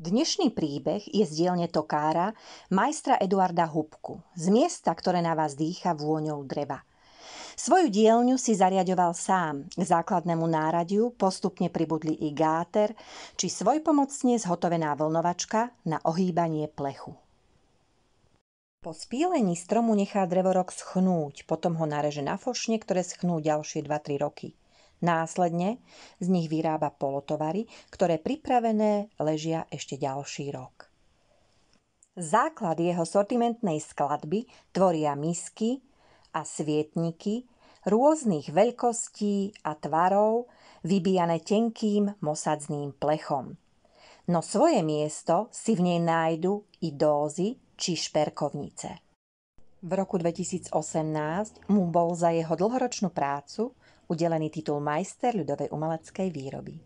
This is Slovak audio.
Dnešný príbeh je z dielne Tokára, majstra Eduarda Hubku, z miesta, ktoré na vás dýcha vôňou dreva. Svoju dielňu si zariadoval sám. K základnému náradiu postupne pribudli i gáter, či svojpomocne zhotovená vlnovačka na ohýbanie plechu. Po spílení stromu nechá drevorok schnúť, potom ho nareže na fošne, ktoré schnú ďalšie 2-3 roky – Následne z nich vyrába polotovary, ktoré pripravené ležia ešte ďalší rok. Základ jeho sortimentnej skladby tvoria misky a svietniky rôznych veľkostí a tvarov, vybijané tenkým mosadzným plechom. No svoje miesto si v nej nájdu i dózy či šperkovnice. V roku 2018 mu bol za jeho dlhoročnú prácu udelený titul Majster ľudovej umeleckej výroby.